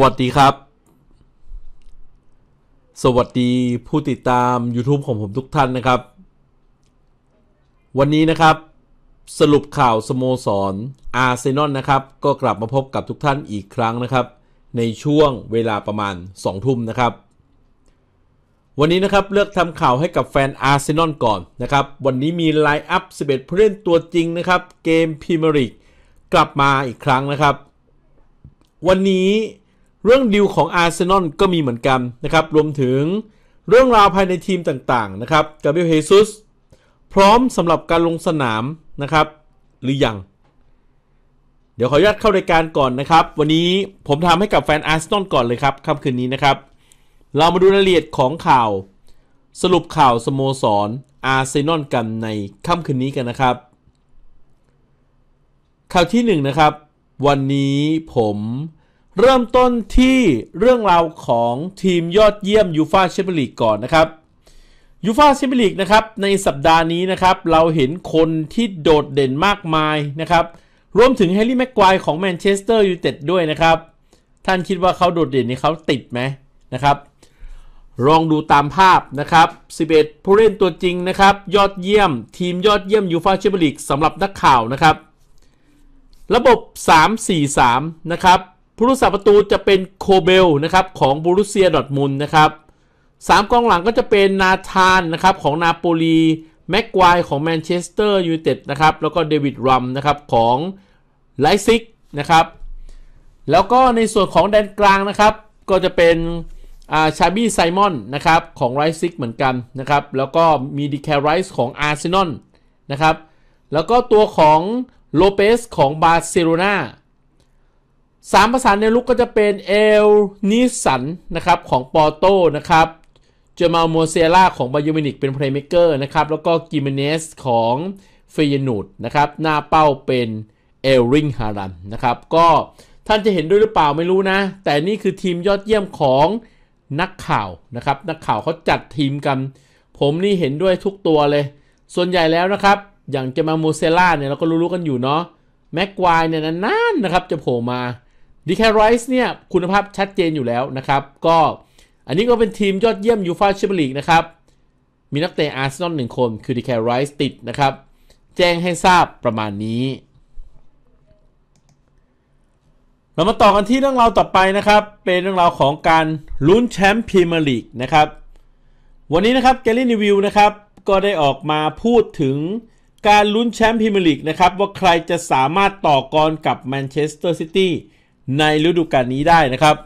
วัสดีครับ สวัสดีผู้ติดตาม YouTube ของผมทุกท่านนะครับ วันนี้นะครับ สรุปข่าวสโมสรอาร์เซนอลนะครับ ก็กลับมาพบกับทุกท่านอีกครั้งนะครับ ในช่วงเวลาประมาณ2ทุ่มนะครับ วันนี้นะครับ เลือกทำข่าวให้กับแฟนอาร์เซนอลก่อนนะครับ วันนี้มีไลน์อัพ11ผู้เล่นตัวจริงนะครับเกมพรีเมียร์ลีกกลับมาอีกครั้งนะครับ วันนี้เรื่องดิวของอาร์เซนอลก็มีเหมือนกันนะครับ รวมถึงเรื่องราวภายในทีมต่างๆนะครับกาเบลเฮซุสพร้อมสำหรับการลงสนามนะครับ หรือยังเดี๋ยวขออนุญาตเข้ารายการก่อนนะครับ วันนี้ผมทำให้กับแฟนอาร์เซนอลก่อนเลยครับค่ำคืนนี้นะครับ เรามาดูรายละเอียดของข่าวสรุปข่าวสโมสรอาร์เซนอลกันในค่ำคืนนี้กันนะครับ ข่าวที่1นนะครับวันนี้ผมเริ่มต้นที่เรื่องราวของทีมยอดเยี่ยม ยูฟาแชมเปี้ยนลีกก่อนนะครับ ยูฟาแชมเปี้ยนลีกนะครับในสัปดาห์นี้นะครับ เราเห็นคนที่โดดเด่นมากมายนะครับ รวมถึงแฮร์รี่แม็กควายของแมนเชสเตอร์ยูไนเต็ดด้วยนะครับ ท่านคิดว่าเขาโดดเด่นนี่เขาติดไหมนะครับ ลองดูตามภาพนะครับ 11 ผู้เล่นตัวจริงนะครับ ยอดเยี่ยม ทีมยอดเยี่ยมยูฟาแชมเปี้ยนลีกสำหรับนักข่าวนะครับ ระบบ 3-4-3 นะครับผู้รักษาประตูจะเป็นโคเบลนะครับของบูรุเซียดอทมุลนะครับสามกองหลังก็จะเป็นนาธานนะครับของนาโปลีแม็กควายของแมนเชสเตอร์ยูไนเต็ดนะครับแล้วก็เดวิดรัมนะครับของไลซิกนะครับแล้วก็ในส่วนของแดนกลางนะครับก็จะเป็นชาบี้ไซมอนนะครับของไรซิกเหมือนกันนะครับแล้วก็มีดีแคไรส์ของอาร์เซนอลนะครับแล้วก็ตัวของโลเปสของบาร์เซโลนาสามภาษสานในลุกก็จะเป็นเอลนิสันนะครับของปอโตนะครับ เจมาโมเซล่าของบายูมินิกเป็นเพลย์เมเกอร์นะครับ แล้วก็กิมเนสของเฟยนูดนะครับหน้าเป้าเป็นเอลริงฮารันนะครับก็ท่านจะเห็นด้วยหรือเปล่าไม่รู้นะ แต่นี่คือทีมยอดเยี่ยมของนักข่าวนะครับนักข่าวเขาจัดทีมกันผมนี่เห็นด้วยทุกตัวเลย ส่วนใหญ่แล้วนะครับ อย่างเจมาโมเซล่าเนี่ยเราก็รู้ๆกันอยู่เนาะแม็กควายเนี่ยนานๆนะครับ จะโผล่มาดีแคไรส์เนี่ย คุณภาพชัดเจนอยู่แล้วนะครับ ก็อันนี้ก็เป็นทีม ยอดเยี่ยม ยูฟาแชมเปี้ยนลีกนะครับ มีนักเตะอาร์เซนอลหนึ่งคนคือดีแคไรส์ติดนะครับ แจ้งให้ทราบประมาณนี้ เรามาต่อกันที่เรื่องราวต่อไปนะครับ เป็นเรื่องราวของการลุ้นแชมป์พรีเมียร์ลีกนะครับ วันนี้นะครับแกลลี่นิวิวนะครับ ก็ได้ออกมาพูดถึงการลุ้นแชมป์พรีเมียร์ลีกนะครับว่าใครจะสามารถต่อกรกับแมนเชสเตอร์ซิตี้ในฤดูกาลนี้ได้นะครับ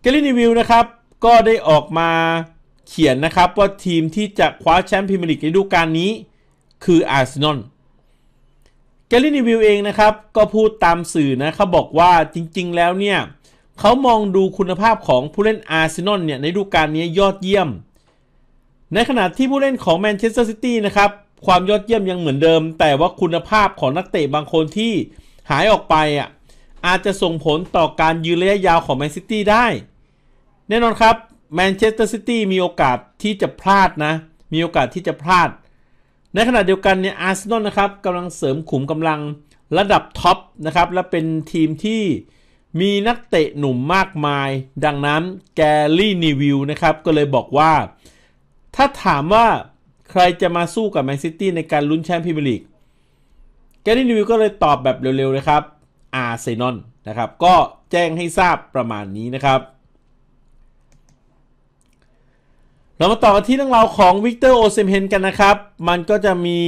เกลลนีวิลนะครับก็ได้ออกมาเขียนนะครับว่าทีมที่จะคว้าแชมป์พรีเมียร์ลีกฤดูกาลนี้ คืออาร์เซนอลเกลลนีวิลเองนะครับก็พูดตามสื่อนะเขาบอกว่าจริงๆ แล้วเนี่ยเขามองดูคุณภาพของผู้เล่นอาร์เซนอลเนี่ยในฤดูกาลนี้ยอดเยี่ยม ในขณะที่ผู้เล่นของแมนเชสเตอร์ซิตี้นะครับความยอดเยี่ยมยังเหมือนเดิม แต่ว่าคุณภาพของนักเตะบางคนที่หายออกไปอ่ะอาจจะส่งผลต่อการยืนระยะยาวของแมนซิตี้ได้ แน่นอนครับแมนเชสเตอร์ซิตี้มีโอกาสที่จะพลาดนะ มีโอกาสที่จะพลาด ในขณะเดียวกันเนี่ยอาร์เซนอลนะครับกำลังเสริมขุมกำลังระดับท็อปนะครับ และเป็นทีมที่มีนักเตะหนุ่มมากมาย ดังนั้นแกลลี่นีวิลนะครับ ก็เลยบอกว่า ถ้าถามว่าใครจะมาสู้กับแมนซิตี้ในการลุ้นแชมป์พรีเมียร์ลีกแกลี่นีวิลก็เลยตอบแบบเร็วๆเลยครับอาร์เซนอลนะครับ ก็แจ้งให้ทราบประมาณนี้นะครับ เรามาต่อกันที่เรื่องราวของวิกเตอร์โอเซมเฮนกันนะครับ มันก็จะมี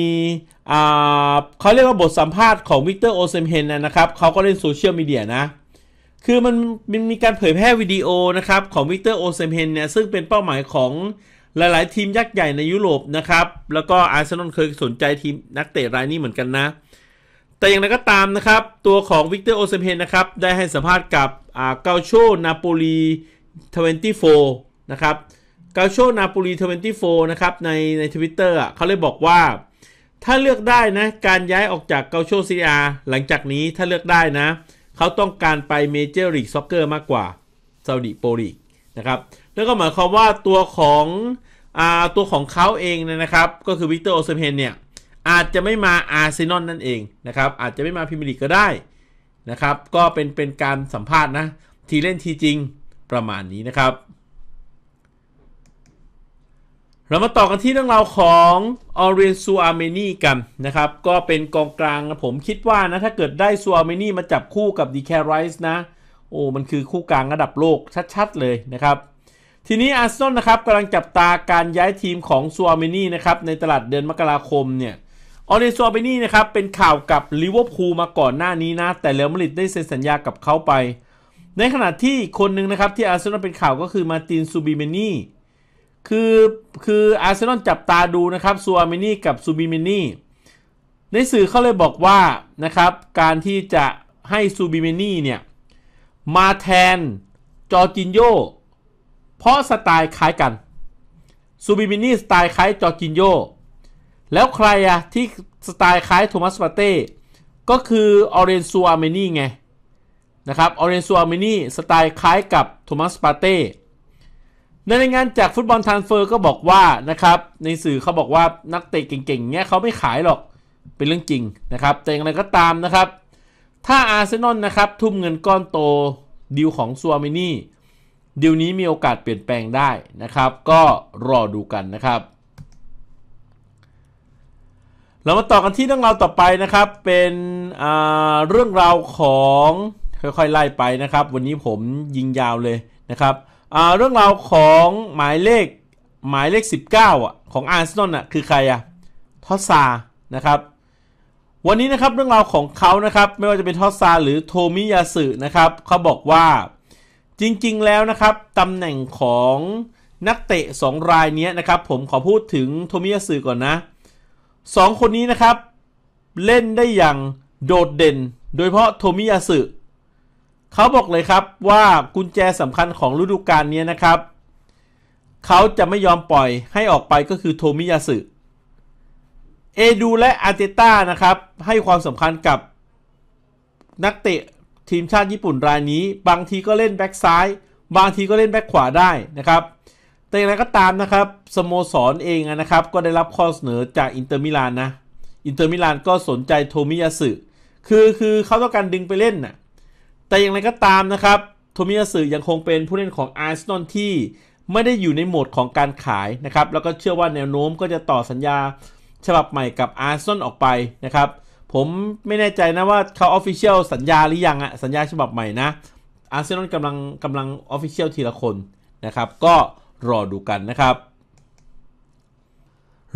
เขาเรียกว่าบทสัมภาษณ์ของวิกเตอร์โอเซมเฮนนะครับเขาก็เล่นโซเชียลมีเดียนะ คือมันมันมีการเผยแพร่วิดีโอนะครับ ของวิกเตอร์โอเซมเฮนเนี่ยซึ่งเป็นเป้าหมายของหลายๆทีมยักษ์ใหญ่ในยุโรปนะครับ แล้วก็อาร์เซนอลเคยสนใจทีมนักเตะรายนี้เหมือนกันนะเแต่อย่างไรก็ตามนะครับ ตัวของวิกเตอร์โอเซเพนนะครับ ได้ให้สัมภาษณ์กับเกาโชนาโปลี24นะครับเกาโชนาโปลี24 นะครับในในทวิตเตอร์เขาเลยบอกว่า ถ้าเลือกได้นะการย้ายออกจากเกาโชซีอาหลังจากนี้ถ้าเลือกได้นะเขาต้องการไปเมเจอร์ลีกซ็อกเกอร์มากกว่าซาอุดิโปลีนะครับแล้วก็หมายความว่าตัวของอตัวของเขาเองนะครับ ก็คือวิกเตอร์โอเซเพนเนี่ยอาจจะไม่มาอาร์เซนอลนั่นเองนะครับ อาจจะไม่มาพิมลีกก็ได้นะครับก็เป็นเป็นการสัมภาษณ์นะทีเล่นทีจริงประมาณนี้นะครับ เรามาต่อกันที่เรื่องราวของออเรียนซูอาเมนีกันนะครับ ก็เป็นกองกลางนะผมคิดว่านะ ถ้าเกิดได้ซูอาเมนีมาจับคู่กับดีแคไรส์นะโอ้มันคือคู่กลางระดับโลกชัดๆเลยนะครับทีนี้อาร์เซนอลนะครับกำลังจับตาการย้ายทีมของซัวมนีนะครับในตลาดเดือนมกราคมเนี่ยออเรซัวเปนี่นะครับ เป็นข่าวกับลิเวอร์พูลมาก่อนหน้านี้นะ แต่เรอัลมาดริดได้เซ็นสัญญากับเขาไป ในขณะที่คนหนึ่งนะครับ ที่อาร์เซนอลเป็นข่าวก็คือมาตินซูบิเมนี่คือคืออาร์เซนอลจับตาดูนะครับซัวเมนี่กับซูบิเมนี่ในสื่อเขาเลยบอกว่านะครับ การที่จะให้ซูบิเมนี่เนี่ย มาแทนจอร์จินโยเพราะสไตล์คล้ายกันซูบิเมนี่สไตล์คล้ายจอร์จินโยแล้วใครอะที่สไตล์คล้ายโทมัสปาเต้ก็คือออเรนซัวอาร์เมนีไงนะครับออเรนซัวอาร์เมนีสไตล์คล้ายกับโทมัสปาเต้ในรายงานจากฟุตบอลทันเฟอร์ก็บอกว่านะครับในสื่อเขาบอกว่านักเตะเก่งๆเนี้ยเขาไม่ขายหรอกเป็นเรื่องจริงนะครับ แต่อย่างไรก็ตามนะครับ ถ้าอาร์เซนอลนะครับทุ่มเงินก้อนโตดิวของซัวเมนี่ดิวนี้มีโอกาสเปลี่ยนแปลงได้นะครับ ก็รอดูกันนะครับเรามาต่อกันที่เรื่องราวต่อไปนะครับเป็นเรื่องราวของค่อยๆไล่ไปนะครับ วันนี้ผมยิงยาวเลยนะครับเรื่องราวของหมายเลขหมายเลข19อ่ะของอาร์เซนอลอ่ะคือใครอ่ะทอสซานะครับวันนี้นะครับเรื่องราวของเขานะครับไม่ว่าจะเป็นทอสซาหรือโทมิยาสึนะครับเขาบอกว่าจริงๆแล้วนะครับตำแหน่งของนักเตะ 2 รายนี้นะครับผมขอพูดถึงโทมิยาสึก่อนนะสองคนนี้นะครับ เล่นได้อย่างโดดเด่นโดยเฉพาะโทมิยาสึเขาบอกเลยครับว่ากุญแจสำคัญของฤดูกาลนี้นะครับ เขาจะไม่ยอมปล่อยให้ออกไปก็คือโทมิยาสึเอดูและอาร์เตต้านะครับ ให้ความสำคัญกับ นักเตะทีมชาติญี่ปุ่นรายนี้บางทีก็เล่นแบ็กซ้าย บางทีก็เล่นแบ็กขวาได้นะครับแต่อย่างไรก็ตามนะครับสโมสรเองนะครับ ก็ได้รับข้อเสนอจากอินเตอร์มิลานนะอินเตอร์มิลานก็สนใจโทมิยาสึคือคือเขาต้องการดึงไปเล่นนะะแต่อย่างไรก็ตามนะครับโทมิยาสึยังคงเป็นผู้เล่นของอาร์เซนอลที่ไม่ได้อยู่ในโหมดของการขายนะครับแล้วก็เชื่อว่าแนวโน้มก็จะต่อสัญญาฉบับใหม่กับอาร์เซนอลออกไปนะครับผมไม่แน่ใจนะว่าเขาออฟฟิเชียลสัญญาหรือยังอะสัญญาฉบับใหม่นะอาร์เซนอลกำลังกำลังออฟฟิเชียลทีละคนนะครับ ก็รอดูกันนะครับ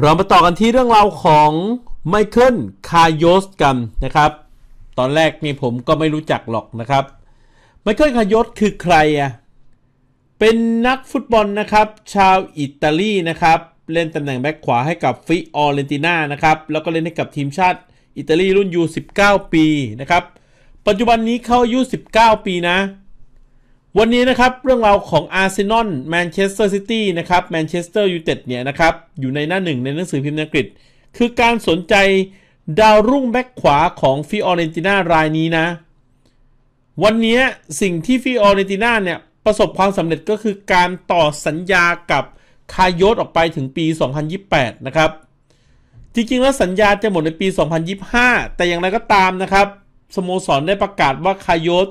เรามาต่อกันที่เรื่องราวของไมเคิลคาโยสกันนะครับ ตอนแรกนี่ผมก็ไม่รู้จักหรอกนะครับ ไมเคิลคาโยสคือใครอ่ะเป็นนักฟุตบอลนะครับชาวอิตาลีนะครับ เล่นตำแหน่งแบ็คขวาให้กับฟิออเรนติน่านะครับ แล้วก็เล่นให้กับทีมชาติอิตาลีรุ่นยู19ปีนะครับ ปัจจุบันนี้เขาอายุ19 ปีนะเวันนี้นะครับเรื่องราวของอาร์เซนอลแมนเชสเตอร์ซิตี้นะครับแมนเชสเตอร์ยูไนเต็ดเนี่ยนะครับอยู่ในหน้าหนึ่งในหนังสือพิมพ์อังกฤษ คือการสนใจดาวรุ่งแบ็กขวาของฟิออเรนติน่ารายนี้นะวันนี้สิ่งที่ฟิออเรนติน่าเนี่ยประสบความสำเร็จก็คือการต่อสัญญากับ คายสออกไปถึงปี 2028 นะครับ จริงๆแล้วสัญญาจะหมดในปี 2025 แต่อย่างไรก็ตามนะครับสโมสรได้ประกาศว่าคายส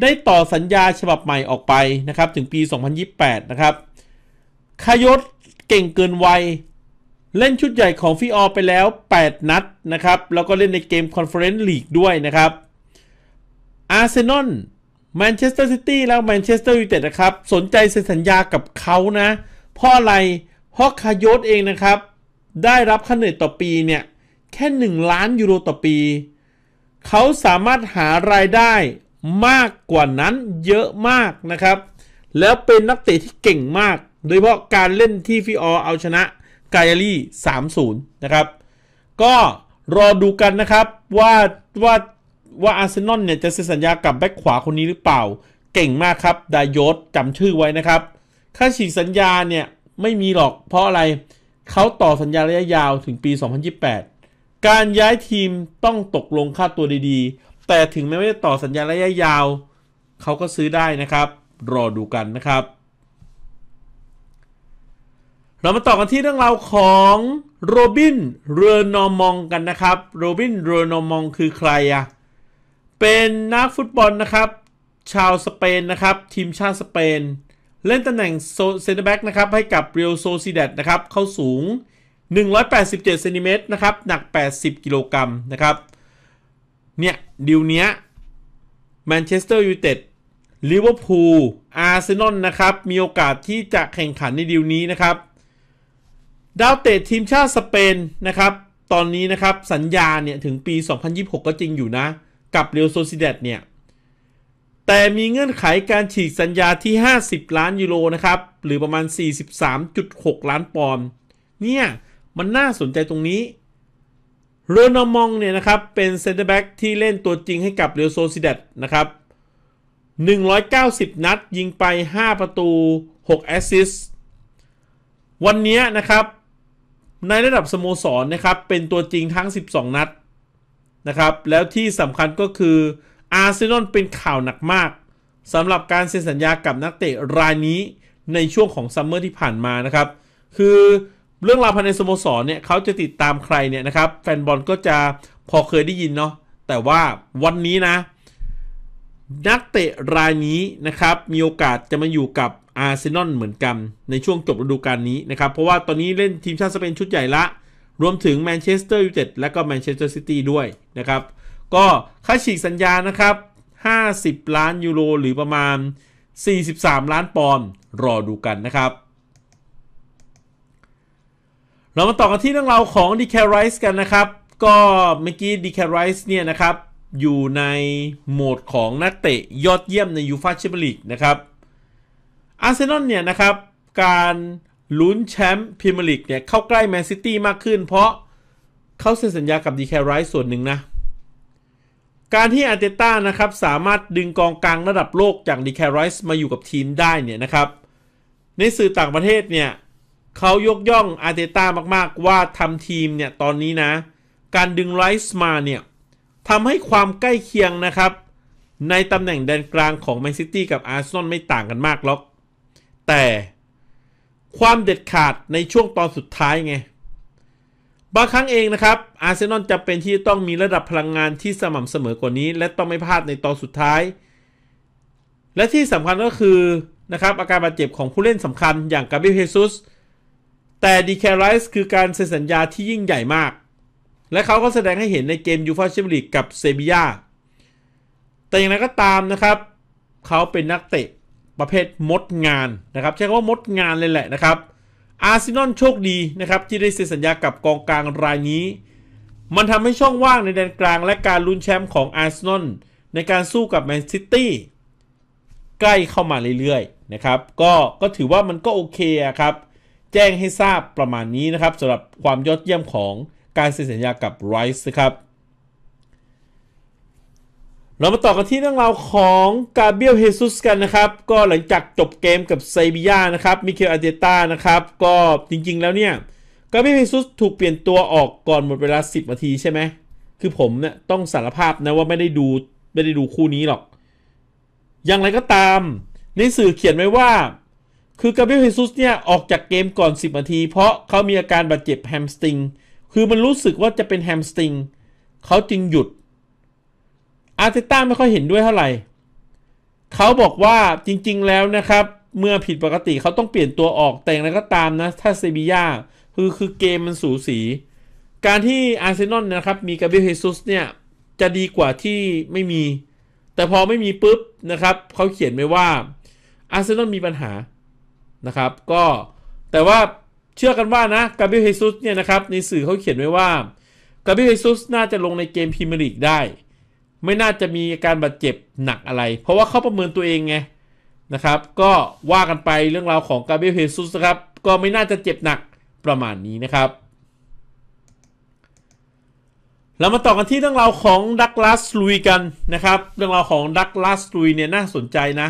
ได้ต่อสัญญาฉบับใหม่ออกไปนะครับ ถึงปี 2028 นะครับ คายศเก่งเกินวัยเล่นชุดใหญ่ของฟีออไปแล้ว 8 นัดนะครับ แล้วก็เล่นในเกมคอนเฟอเรนซ์ลีกด้วยนะครับ อาร์เซนอลแมนเชสเตอร์ซิตี้แล้วแมนเชสเตอร์ยูไนเต็ดนะครับ สนใจเซ็นสัญญากับเขานะเพราะอะไรเพราะคายศเองนะครับ ได้รับค่าเหนื่อยต่อปีเนี่ย แค่ 1 ล้านยูโรต่อปี เขาสามารถหารายได้มากกว่านั้นเยอะมากนะครับ แล้วเป็นนักเตะที่เก่งมาก โดยเฉพาะการเล่นที่ฟิออเอาชนะ กายาลี่ 3-0 นะครับ ก็รอดูกันนะครับว่าว่าว่าอาร์เซนอลเนี่ยจะเซ็นสัญญากับแบ็คขวาคนนี้หรือเปล่า เก่งมากครับดายศจำชื่อไว้นะครับ ค่าฉีกสัญญาเนี่ยไม่มีหรอกเพราะอะไรเขาต่อสัญญาระยะยาวถึงปี 2028 การย้ายทีมต้องตกลงค่าตัวดี ๆแต่ถึงแม้ว่าจะต่อสัญญาระยะยาวเขาก็ซื้อได้นะครับ รอดูกันนะครับ เรามาต่อกันที่เรื่องราวของ โรบินเรนอมองกันนะครับ โรบินเรนอมองคือใครอะเป็นนักฟุตบอลนะครับ ชาวสเปนนะครับ ทีมชาติสเปนเล่นตำแหน่งเซนเตอร์แบ็กนะครับให้กับเรียลโซซิเดตนะครับเขาสูง 187เซนติเมตรนะครับหนัก 80 กิโลกรัมนะครับเนี่ย ดิวเนี้ย แมนเชสเตอร์ยูไนเต็ดลิเวอร์พูล อาร์เซนอลนะครับ มีโอกาสที่จะแข่งขันในดิวนี้นะครับ ดาวเตะทีมชาติสเปนนะครับ ตอนนี้นะครับ สัญญาเนี่ย ถึงปี 2026 ก็จริงอยู่นะกับเรียวโซซิเดตเนี่ย แต่มีเงื่อนไขการฉีกสัญญาที่ 50 ล้านยูโรนะครับ หรือประมาณ 43.6 ล้านปอนด์เนี่ย มันน่าสนใจตรงนี้เรนอมองเนี่ยนะครับ เป็นเซนเตอร์แบ็กที่เล่นตัวจริงให้กับเรียวโซซิเดตนะครับ 190 นัดยิงไป 5 ประตู 6 แอสซิสต์วันนี้นะครับในระดับสโมสรนนะครับ เป็นตัวจริงทั้ง 12 นัด นะครับ แล้วที่สำคัญก็คืออาร์เซนอลเป็นข่าวหนักมากสำหรับการเซ็นสัญญากับนักเตะรายนี้ในช่วงของซัมเมอร์ที่ผ่านมานะครับ คือเรื่องราวภายในสโมสรเนี่ยเขาจะติดตามใครเนี่ยนะครับ แฟนบอลก็จะพอเคยได้ยินเนาะแต่ว่าวันนี้นะ นักเตะรายนี้นะครับ มีโอกาสจะมาอยู่กับอาร์เซนอลเหมือนกันในช่วงจบฤดูกาลนี้นะครับ เพราะว่าตอนนี้เล่นทีมชาติสเปนชุดใหญ่ละ รวมถึงแมนเชสเตอร์ยูไนเต็ดและก็แมนเชสเตอร์ซิตี้ด้วยนะครับ ก็ค่าฉีกสัญญานะครับ 50 ล้านยูโรหรือประมาณ 43 ล้านปอนด์รอดูกันนะครับเรามาต่อกันที่เรื่องราวของ d e c a r i z e กันนะครับ ก็เมื่อกี้ d e c a r i z e เนี่ยนะครับ อยู่ในโหมดของนักเตะยอดเยี่ยมในยูฟาแชมเปี้ยนลีกนะครับ อาร์เซนอลเนี่ยนะครับ การลุ้นแชมป์พรีเมียร์ลีกเนี่ย เข้าใกล้แมนซิตี้มากขึ้นเพราะเขาเซ็นสัญญากับดีแคไรส์ส่วนหนึ่งนะ การที่อาร์เตต้านะครับ สามารถดึงกองกลางระดับโลกจากดีแคไรส์มาอยู่กับทีมได้เนี่ยนะครับ ในสื่อต่างประเทศเนี่ยเขายกย่องอาร์เตต้ามากๆว่าทำทีมเนี่ยตอนนี้นะ การดึงไรส์มาเนี่ยทำให้ความใกล้เคียงนะครับ ในตำแหน่งแดนกลางของแมนซิตี้กับอาร์เซนอลไม่ต่างกันมากหรอก แต่ความเด็ดขาดในช่วงตอนสุดท้ายไงบางครั้งเองนะครับอาร์เซนอลจะเป็นที่ต้องมีระดับพลังงานที่สม่ำเสมอกว่านี้ และต้องไม่พลาดในตอนสุดท้าย และที่สำคัญก็คือนะครับอาการบาดเจ็บของผู้เล่นสำคัญอย่างกาบิลเฮซุสแต่ดีแคไรส์คือการเซ็นสัญญาที่ยิ่งใหญ่มาก และเขาก็แสดงให้เห็นในเกมยูฟ่าแชมเปี้ยนลีกกับเซบียาแต่อย่างไรก็ตามนะครับ เขาเป็นนักเตะประเภทมดงานนะครับ ใช้คำว่ามดงานเลยแหละนะครับ อาร์เซนอลโชคดีนะครับ ที่ได้เซ็นสัญญากับกองกลางรายนี้ มันทำให้ช่องว่างในแดนกลางและการลุ้นแชมป์ของอาร์เซนอลในการสู้กับแมนซิตี้ใกล้เข้ามาเรื่อยๆนะครับ ก็ก็ถือว่ามันก็โอเคครับแจ้งให้ทราบประมาณนี้นะครับสำหรับความยอดเยี่ยมของการเซ็นสัญญากับไรซ์นะครับ เรามาต่อกันที่เรื่องราวของกาเบียลเฮซุสกันนะครับ ก็หลังจากจบเกมกับไซบียานะครับมิเคลอาเดต้านะครับ ก็จริงๆแล้วเนี่ยกาเบียลเฮซุสถูกเปลี่ยนตัวออกก่อนหมดเวลา 10นาทีใช่ไหมคือผมเนี่ยต้องสารภาพนะว่าไม่ได้ดูไม่ได้ดูคู่นี้หรอก อย่างไรก็ตามในสื่อเขียนไว้ว่าคือกาเบรียลเฮซุสเนี่ย ออกจากเกมก่อน 10นาที เพราะเขามีอาการบาดเจ็บแฮมสติง คือมันรู้สึกว่าจะเป็นแฮมสติง เขาจึงหยุด อาร์เตต้าไม่ค่อยเห็นด้วยเท่าไหร่ เขาบอกว่าจริงๆ แล้วนะครับ เมื่อผิดปกติเขาต้องเปลี่ยนตัวออกแต่งแล้วก็ตามนะ ถ้าเซบีย่า คือคือเกมมันสูสี การที่อาร์เซนอลนะครับ มีกาเบรียลเฮซุสเนี่ยจะดีกว่าที่ไม่มี แต่พอไม่มีปุ๊บนะครับเขาเขียนไว้ว่าอาร์เซนอลมีปัญหานะครับก็แต่ว่าเชื่อกันว่านะกาเบรียลเฮซุสเนี่ยนะครับในสื่อเขาเขียนไว้ว่ากาเบรียลเฮซุสน่าจะลงในเกมพรีเมียร์ลีกได้ ไม่น่าจะมีอาการบาดเจ็บหนักอะไร เพราะว่าเขาประเมินตัวเองไงนะครับก็ว่ากันไปเรื่องราวของกาเบรียลเฮซุสนะครับก็ไม่น่าจะเจ็บหนักประมาณนี้นะครับเรามาต่อกันที่เรื่องราวของดักลาสลุยกันนะครับเรื่องราวของดักลาสลุยเนี่ยน่าสนใจนะ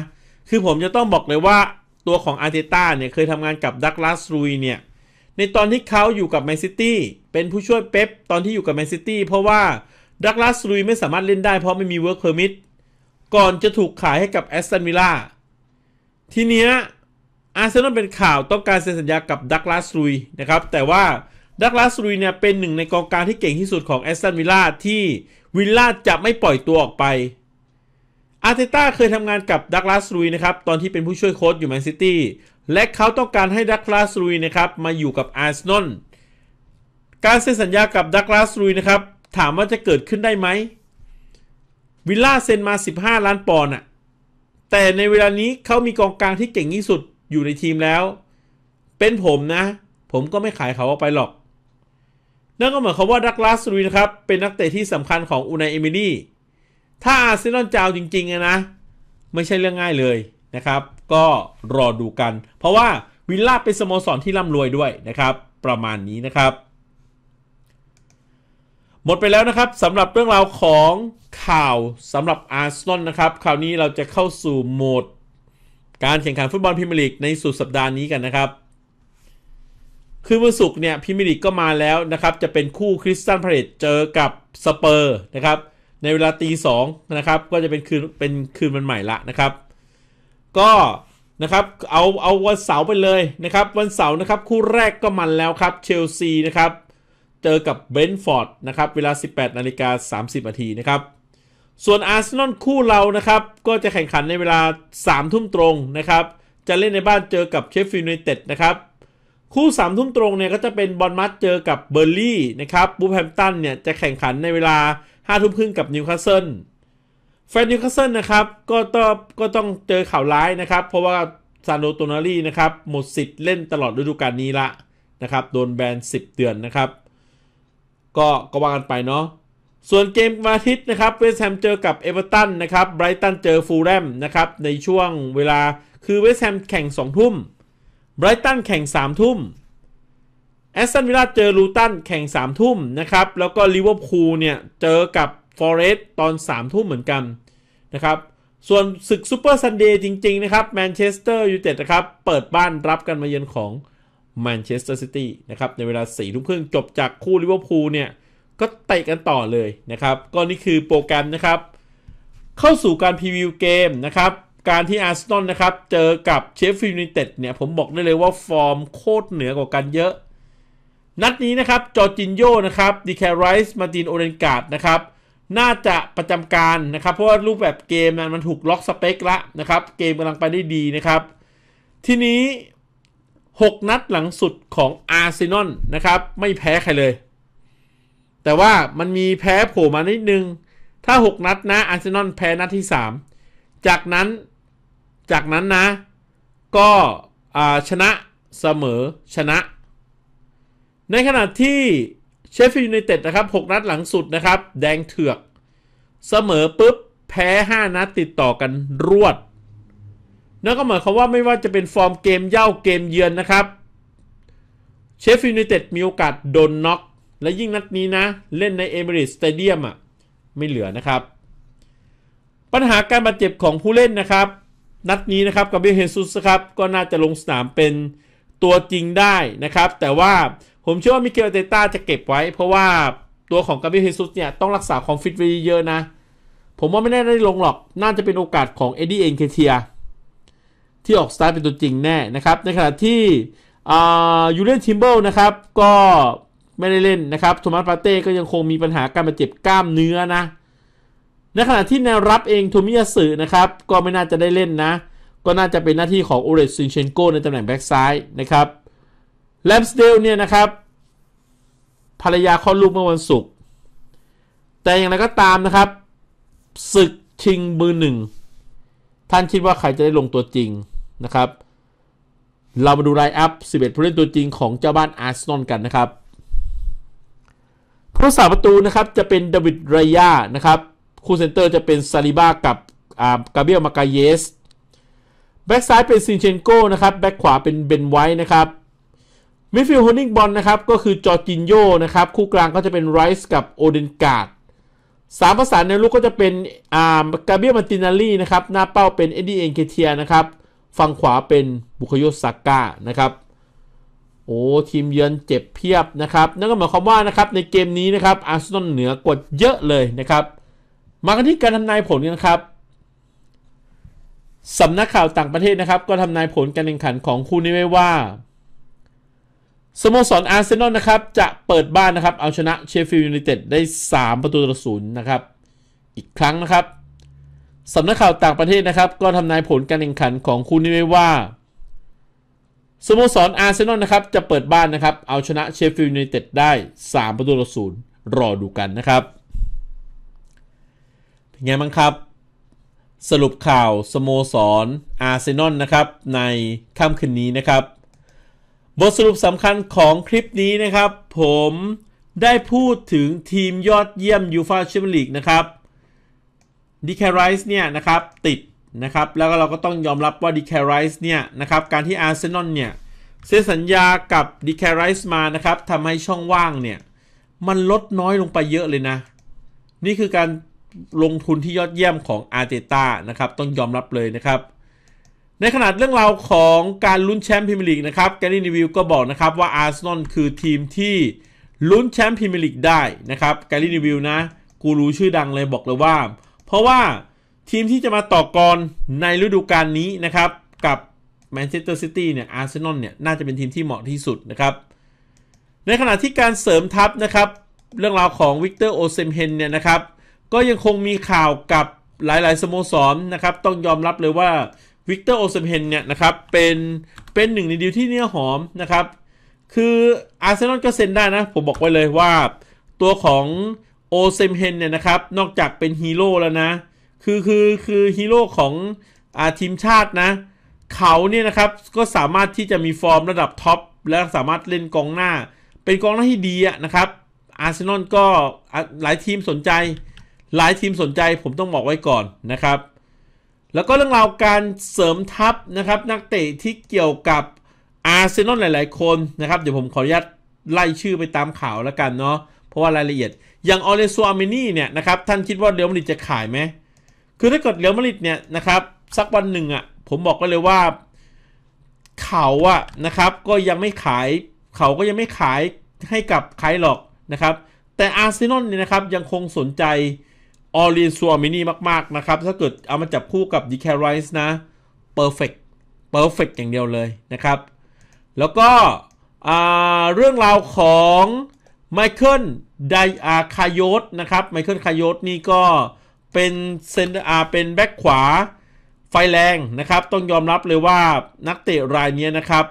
คือผมจะต้องบอกเลยว่าตัวของอาร์เตต้าเนี่ยเคยทำงานกับดักลาสรุยเนี่ย ในตอนที่เขาอยู่กับแมนซิตี้เป็นผู้ช่วยเป๊ปตอนที่อยู่กับแมนซิตี้เพราะว่าดักลาสลุยไม่สามารถเล่นได้เพราะไม่มีเวิร์กเพอร์มิทก่อนจะถูกขายให้กับแอสตันวิลล่าทีเนี้ยอาร์เซนอลเป็นข่าวต้องการเซ็นสัญญากับดักลาสลุยนะครับ แต่ว่าดักลาสลุยเนี่ยเป็นหนึ่งในกองกลางที่เก่งที่สุดของแอสตันวิลล่าที่วิลล่าจะไม่ปล่อยตัวออกไปอาร์เตต้าเคยทำงานกับดักลาสลุยนะครับ ตอนที่เป็นผู้ช่วยโค้ชอยู่แมนซิตี้ และเขาต้องการให้ดักลาสลุยนะครับ มาอยู่กับอาร์เซนอลการเซ็นสัญญากับดักลาสลุยนะครับ ถามว่าจะเกิดขึ้นได้ไหมวิลล่าเซ็นมา 15 ล้านปอนด์อะแต่ในเวลานี้เขามีกองกลางที่เก่งที่สุดอยู่ในทีมแล้ว เป็นผมนะ ผมก็ไม่ขายเขาออกไปหรอก นั่นก็หมายความว่าดักลาสลุยนะครับเป็นนักเตะที่สำคัญของอูนายเอมิลี่ถ้าอาร์เซนอลจะเอาจริงๆนะ ไม่ใช่เรื่องง่ายเลยนะครับ ก็รอดูกัน เพราะว่าวิลล่าเป็นสโมสรที่ร่ำรวยด้วยนะครับประมาณนี้นะครับ หมดไปแล้วนะครับสำหรับเรื่องราวของข่าวสำหรับอาร์เซนอลนะครับคราวนี้เราจะเข้าสู่โหมด การแข่งขันฟุตบอลพรีเมียร์ลีกในสุดสัปดาห์นี้กันนะครับ คือวันศุกร์เนี่ยพรีเมียร์ลีกก็มาแล้วนะครับ จะเป็นคู่คริสตันพาเลตเจอกับสเปอร์นะครับในเวลาตีสองนะครับก็จะเป็นคืนเป็นคืนวันใหม่ละนะครับ ก็นะครับเอาเอาวันเสาร์ไปเลยนะครับ วันเสาร์นะครับคู่แรกก็มันแล้วครับเชลซีนะครับ เจอกับเบนฟอร์ดนะครับเวลา 18นาฬิกา30นาทีนะครับ ส่วนอาร์เซนอลคู่เรานะครับ ก็จะแข่งขันในเวลา 3 ทุ่มตรงนะครับ จะเล่นในบ้านเจอกับเชฟฟิลด์ยูไนเต็ดนะครับ คู่ 3ทุ่มตรงเนี่ยก็จะเป็นบอลมัดเจอกับเบอร์ลี่นะครับบูแฮมตันเนี่ยจะแข่งขันในเวลาห้าทุ่มครึ่งกับนิวคาสเซิลแฟนนิวคาสเซิลนะครับก็ต้องก็ต้องเจอข่าวร้ายนะครับ เพราะว่าซานโดโตนารีนะครับ หมดสิทธิ์เล่นตลอดฤดูกาลนี้ละนะครับโดนแบน10เดือนนะครับ ก็ก็ว่ากันไปเนาะส่วนเกมวันอาทิตย์นะครับ เวสต์แฮมเจอกับเอเวอร์ตันนะครับไบรตันเจอฟูลแลมนะครับ ในช่วงเวลาคือเวสต์แฮมแข่ง 2 ทุ่มไบรตันแข่ง3ทุ่มแอสตันวิลล่าเจอลูตันแข่ง3ามทุ่มนะครับ แล้วก็ลิเวอร์พูลเนี่ย เจอกับฟอเรสต์ตอน3ามทุ่มเหมือนกันนะครับ ส่วนศึกซูเปอร์ซันเดย์จริง ๆ นะครับแมนเชสเตอร์ยูไนเต็ดนะครับ เปิดบ้านรับกันมาเยือนของแมนเชสเตอร์ซิตี้นะครับในเวลา4ี่ทุ่มครึ่งจบจากคู่ลิเวอร์พูลเนี่ย ก็เตะกันต่อเลยนะครับ ก็นี่คือโปรแกรมนะครับ เข้าสู่การพรีวิวเกมนะครับ การที่อาร์เซนอลนะครับเจอกับเชฟฟิลด์ยูไนเต็ดเนี่ยผมบอกได้เลยว่าฟอร์มโคตรเหนือกว่ากันเยอะนัดนี้นะครับจอจินโยนะครับดิแคไรส์มาตินโอเรนกาดนะครับ น่าจะประจำการนะครับเพราะว่ารูปแบบเกมมันถูกล็อกสเปคละนะครับ เกมกำลังไปได้ดีนะครับ ทีนี้ 6 นัดหลังสุดของอาร์เซนอลนะครับ ไม่แพ้ใครเลย แต่ว่ามันมีแพ้โผล่มานิดนึง ถ้า 6 นัดนะอาร์เซนอลแพ้นัดที่ 3 จากนั้นจากนั้นนะ ก็ชนะเสมอชนะในขณะที่เชฟฟิลด์ยูไนเต็ดนะครับ6นัดหลังสุดนะครับ แดงเถือก เสมอปุ๊บแพ้ 5 นัดติดต่อกันรวดนั่นก็หมายความว่าไม่ว่าจะเป็นฟอร์มเกมเย่าเกมเยือนนะครับเชฟฟิลด์ยูไนเต็ดมีโอกาสโดนน็อกและยิ่งนัดนี้นะเล่นในเอเมอริสสเตเดียมอ่ะไม่เหลือนะครับ ปัญหาการบาดเจ็บของผู้เล่นนะครับ นัดนี้นะครับกับเบลเฮซุสครับก็น่าจะลงสนามเป็นตัวจริงได้นะครับ แต่ว่าผมเชื่อว่ามิเกลเตต้าจะเก็บไว้เพราะว่าตัวของกาบิเฮซุสเนี่ยต้องรักษาความฟิตไว้เยอะนะผมว่าไม่แน่ได้ลงหรอก น่าจะเป็นโอกาสของเอ็ดดี้เอ็นเคเทียที่ออกสตาร์ทเป็นตัวจริงแน่นะครับ ในขณะที่ยูเลียนทิมเบิลนะครับ ก็ไม่ได้เล่นนะครับโทมัสปาเต้ก็ยังคงมีปัญหาการบาดเจ็บกล้ามเนื้อนะในขณะที่แนวรับเองโทมิยาสึนะครับ ก็ไม่น่าจะได้เล่นนะ ก็น่าจะเป็นหน้าที่ของโอเรซินเชนโกในตำแหน่งแบ็กซ้ายนะครับแลมสเดลเนี่ยนะครับ ภรรยาคลอดลูกเมื่อวันศุกร์แต่อย่างไรก็ตามนะครับศึกชิงมือหนึ่ง ท่านคิดว่า ใครจะได้ลงตัวจริงนะครับ เรามาดูไลน์อัพ 11ผู้เล่นตัวจริงของเจ้าบ้านอาร์เซนอลกันนะครับผู้สาประตูนะครับจะเป็นเดวิดไรยานะครับคู่เซนเตอร์จะเป็นซาลิบากับอากาเบียลมากาเยสแบ็กซ้ายเป็นซินเชนโกนะครับ แบ็กขวาเป็นเบนไว้นะครับมิฟิลโฮนิงบอลนะครับก็คือจอร์จินโยนะครับ คู่กลางก็จะเป็นไรซ์กับโอเดนการ์ดสามประสานในลูกก็จะเป็นอ่ากาเบียมันตินาลีนะครับ หน้าเป้าเป็นเอ็ดดี้เอ็นเคเทียนะครับ ฝั่งขวาเป็นบุคโยสาก้านะครับ โอ้ ทีมเยือนเจ็บเพียบนะครับ นั่นก็หมายความว่านะครับ ในเกมนี้นะครับอาร์เซนอลเหนือกดเยอะเลยนะครับมากันที่การทำนายผลกันครับสำนักข่าวต่างประเทศนะครับก็ทำนายผลการแข่งขันของคู่นี้ไว้ว่าสโมสรอาร์เซนอลนะครับ จะเปิดบ้านนะครับเอาชนะเชฟฟิลด์ยูไนเต็ดได้ 3 ประตูต่อศูนย์นะครับ อีกครั้งนะครับสำนักข่าวต่างประเทศนะครับ ก็ทำนายผลการแข่งขันของคู่นี้ไว้ว่าสโมสรอาร์เซนอลนะครับ จะเปิดบ้านนะครับ เอาชนะเชฟฟิลด์ยูไนเต็ดได้ 3 ประตูต่อศูนย์รอดูกันนะครับเป็นไงบ้างครับ สรุปข่าวสโมสรอาร์เซนอลนะครับ ในค่ำคืนนี้นะครับบทสรุปสำคัญของคลิปนี้นะครับ ผมได้พูดถึงทีมยอดเยี่ยมยูฟาแชมเปี้ยนลีกนะครับดีแคไรส์เนี่ยนะครับติดนะครับ แล้วก็เราก็ต้องยอมรับว่าดีแคไรส์เนี่ยนะครับ การที่อาร์เซนอลเนี่ยเซ็นสัญญากับดีแคไรส์มานะครับทำให้ช่องว่างเนี่ยมันลดน้อยลงไปเยอะเลยนะ นี่คือการลงทุนที่ยอดเยี่ยมของอาร์เตต้านะครับต้องยอมรับเลยนะครับในขนาดเรื่องราวของการลุ้นแชมป์พรีเมียร์ลีกนะครับแกรี่นิวิลก็บอกนะครับว่าอาร์เซนอลคือทีมที่ลุ้นแชมป์พรีเมียร์ลีกได้นะครับแกรี่นิวิลนะ กูรู้ชื่อดังเลยบอกเลยว่า เพราะว่าทีมที่จะมาต่อกรในฤดูกาลนี้นะครับกับแมนเชสเตอร์ซิตี้เนี่ยอาร์เซนอลเนี่ยน่าจะเป็นทีมที่เหมาะที่สุดนะครับในขณะที่การเสริมทัพนะครับเรื่องราวของวิกเตอร์โอเซมเฮนเนี่ยนะครับ ก็ยังคงมีข่าวกับหลาย ๆ สโมสรนนะครับ ต้องยอมรับเลยว่าวิกเตอร์โอเซมเฮนเนี่ยนะครับเป็นเป็นหนึ่งในดีลที่เนื้อหอมนะครับ คืออาร์เซนอลก็เซ็นได้นะผมบอกไว้เลยว่า ตัวของโอเซมเฮนเนี่ยนะครับ นอกจากเป็นฮีโร่แล้วนะ คือ คือคือฮีโร่ของอาทีมชาตินะเขาเนี่ยนะครับก็สามารถที่จะมีฟอร์มระดับท็อปและสามารถเล่นกองหน้า เป็นกองหน้าที่ดีนะครับ อาร์เซนอลก็หลายทีมสนใจ หลายทีมสนใจผมต้องบอกไว้ก่อนนะครับแล้วก็เรื่องราวการเสริมทัพนะครับนักเตะที่เกี่ยวกับอาร์เซนอลหลาย ๆ คนนะครับเดี๋ยวผมขออนุญาตไล่ชื่อไปตามข่าวแล้วกันเนาะเพราะว่ารายละเอียดอย่างออเลซัวอาเมนี่เนี่ยนะครับท่านคิดว่าเรียวมาริดจะขายไหม คือถ้าเกิดเรียวมาริดเนี่ยนะครับสักวันหนึ่งอะ่ะผมบอกก็เลยว่าเขาอะนะครับก็ยังไม่ขาย เขาก็ยังไม่ขายให้กับใครหรอกนะครับ แต่อาร์เซนอลเนี่ยนะครับยังคงสนใจออรินซัวมินีมากๆ นะครับ ถ้าเกิดเอามาจับคู่กับดีแคไรส์นะ เพอร์เฟกต์เพอร์เฟกต์อย่างเดียวเลยนะครับ แล้วก็เรื่องราวของไมเคิลไดอาคายอสนะครับ ไมเคิลคายอสนี่ก็เป็นเซนอาเป็นแบ็กขวา ไฟแรงนะครับ ต้องยอมรับเลยว่านักเตะรายนี้นะครับ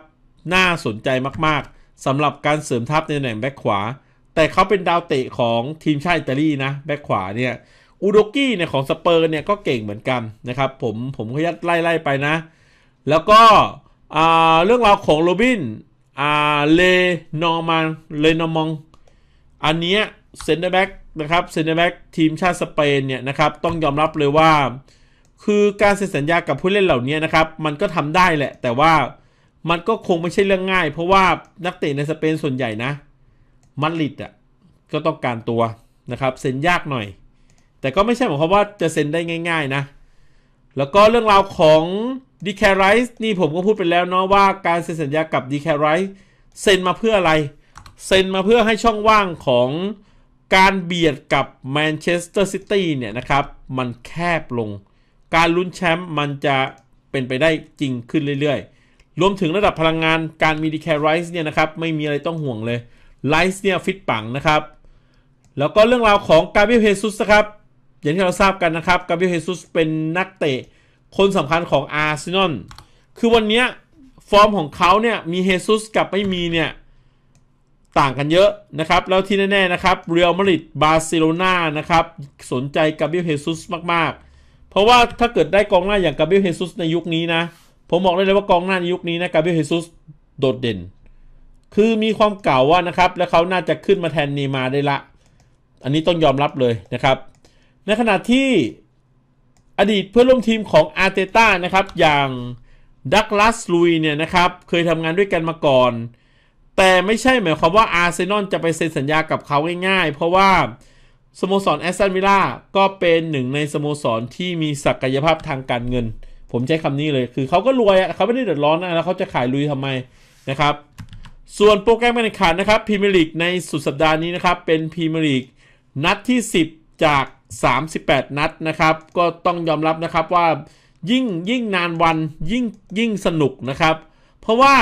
น่าสนใจมากๆสำหรับการเสริมทัพในตำแหน่งแบ็กขวา แต่เขาเป็นดาวเตะของทีมชาติอิตาลีนะแบ็กขวาเนี่ยอูโดกี้เนี่ยของสเปอร์เนี่ยก็เก่งเหมือนกันนะครับผมผมขยัดไล่ไล่ไปนะ แล้วก็เรื่องราวของโรบินเลนอร์มันเลนอมองอันเนี้ยเซนเตอร์แบ็กนะครับเซนเตอร์แบ็กทีมชาติสเปนเนี่ยนะครับต้องยอมรับเลยว่าคือการเซ็นสัญญากับผู้เล่นเหล่านี้นะครับ มันก็ทำได้แหละ แต่ว่ามันก็คงไม่ใช่เรื่องง่าย เพราะว่านักเตะในสเปนส่วนใหญ่นะมัดลิดอ่ะก็ต้องการตัว นะครับ เซ็นยากหน่อยแต่ก็ไม่ใช่หมายความว่าจะเซ็นได้ง่ายๆนะ แล้วก็เรื่องราวของดีแคไรส์นี่ผมก็พูดไปแล้วเนาะว่าการเซ็นสัญญา กับดีแคไรส์เซ็นมาเพื่ออะไร เซ็นมาเพื่อให้ช่องว่างของการเบียดกับแมนเชสเตอร์ซิตี้เนี่ยนะครับ มันแคบลง การลุ้นแชมป์มันจะเป็นไปได้จริงขึ้นเรื่อยๆ รวมถึงระดับพลังงานการมีดีแคไรส์เนี่ยนะครับไม่มีอะไรต้องห่วงเลยไลส์เนี่ยฟิตปังนะครับแล้วก็เรื่องราวของกาเบียลเฮซุสครับอย่างที่เราทราบกันนะครับกาเบรียลเฮซุสเป็นนักเตะคนสำคัญของอาร์เซนอล คือวันนี้ฟอร์มของเขาเนี่ยมีเฮซุสกับไม่มีเนี่ยต่างกันเยอะนะครับ แล้วที่แน่ ๆ นะครับเรอัลมาดริดบาร์เซโลนานะครับ สนใจกาเบรียลเฮซุสมาก ๆ เพราะว่าถ้าเกิดได้กองหน้าอย่างกาเบรียลเฮซุสในยุคนี้นะ ผมบอกได้เลยว่ากองหน้าในยุคนี้นะกาเบรียลเฮซุสโดดเด่น คือมีความเก่าว่านะครับ และเขาน่าจะขึ้นมาแทนเนมาได้ละ อันนี้ต้องยอมรับเลยนะครับในขณะที่อดีตเพื่อนร่วมทีมของอาร์เตต้านะครับ อย่างดักลาสลุยเนี่ยนะครับ เคยทำงานด้วยกันมาก่อน แต่ไม่ใช่หมายความว่าอาร์เซนอลจะไปเซ็นสัญญากับเขาง่ายๆ เพราะว่า สโมสรแอสตันวิลล่าก็เป็นหนึ่งในสโมสรที่มีศักยภาพทางการเงิน ผมใช้คำนี้เลย คือเขาก็รวยเขาไม่ได้เดือดร้อนนะแล้วเขาจะขายลุยทำไม นะครับ ส่วนโปรแกรมการแข่งขันนะครับพรีเมียร์ลีกในสุดสัปดาห์นี้นะครับเป็นพรีเมียร์ลีกนัดที่ 10 จาก38 นัดนะครับ ก็ต้องยอมรับนะครับว่ายิ่งยิ่งนานวันยิ่งยิ่งสนุกนะครับ เพราะว่า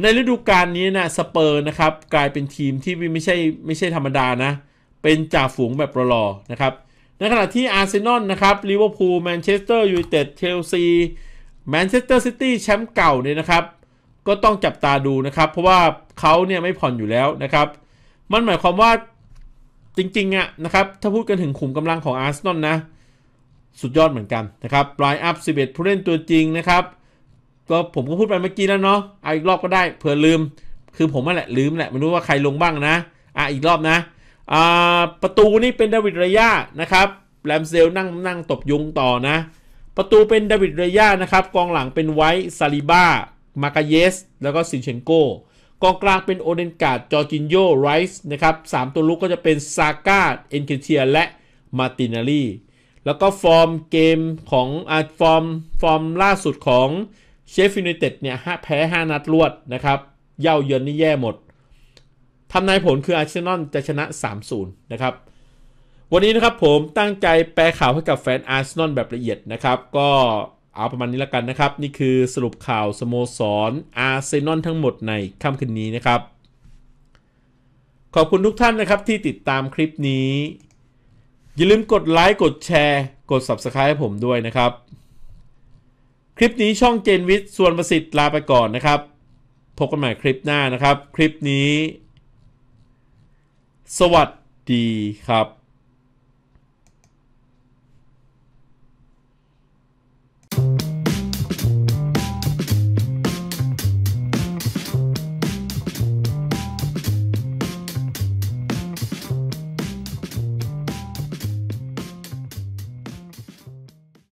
ในฤดูกาลนี้นะสเปอร์นะครับ กลายเป็นทีมที่ไม่ใช่ ไม่ใช่ธรรมดานะ เป็นจ่าฝูงแบบรอนะครับในขณะที่อาร์เซนอลนะครับลิเวอร์พูลแมนเชสเตอร์ยูไนเต็ดเชลซีแมนเชสเตอร์ซิตี้แชมป์เก่าเนี่ยนะครับ ก็ต้องจับตาดูนะครับ เพราะว่าเขาเนี่ยไม่ผ่อนอยู่แล้วนะครับ มันหมายความว่าจริงๆอะนะครับถ้าพูดกันถึงขุมกำลังของอาร์เซนอลนะสุดยอดเหมือนกันนะครับไลน์อัพ 11 ผู้เล่นตัวจริงนะครับก็ผมก็พูดไปเมื่อกี้แล้วเนาะเอาอีกรอบก็ได้เผื่อลืม คือผมนั่นแหละลืมแหละ ไม่รู้ว่าใครลงบ้างนะอ่ะอีกรอบนะอ่าประตูนี่เป็นดาวิดระยะนะครับแรมเซลนั่งนั่งตบยุงต่อนะ ประตูเป็นดาวิดเรย่านะครับ กองหลังเป็นไวท์ซาลิบ้ามากาเยสแล้วก็ซินเชนโกกองกลางเป็นโอเดนการ์ดจอร์จินโยไรส์นะครับสามตัวลุกก็จะเป็นซาก้าเอนเคเทียและมาตินารีแล้วก็ฟอร์มเกมของอฟอร์มฟอร์มล่าสุดของเชฟฟินิเต็ดเนี่ยแพ้ 5 นัดรวดนะครับเย่าเยือนนี่แย่หมดทำนายผลคืออาร์เซนอลจะชนะ 3-0นะครับ วันนี้นะครับผมตั้งใจแปลข่าวให้กับแฟนอาร์เซนอลแบบละเอียดนะครับก็เอาประมาณนี้ละกันนะครับ นี่คือสรุปข่าวสโมสรอาร์เซนอลทั้งหมดในค่ำคืนนี้นะครับ ขอบคุณทุกท่านนะครับที่ติดตามคลิปนี้ อย่าลืมกดไลค์กดแชร์กด Subscribe ให้ผมด้วยนะครับ คลิปนี้ช่องเจนวิทย์ส่วนประสิทธิ์ลาไปก่อนนะครับ พบกันใหม่คลิปหน้านะครับ คลิปนี้ สวัสดีครับ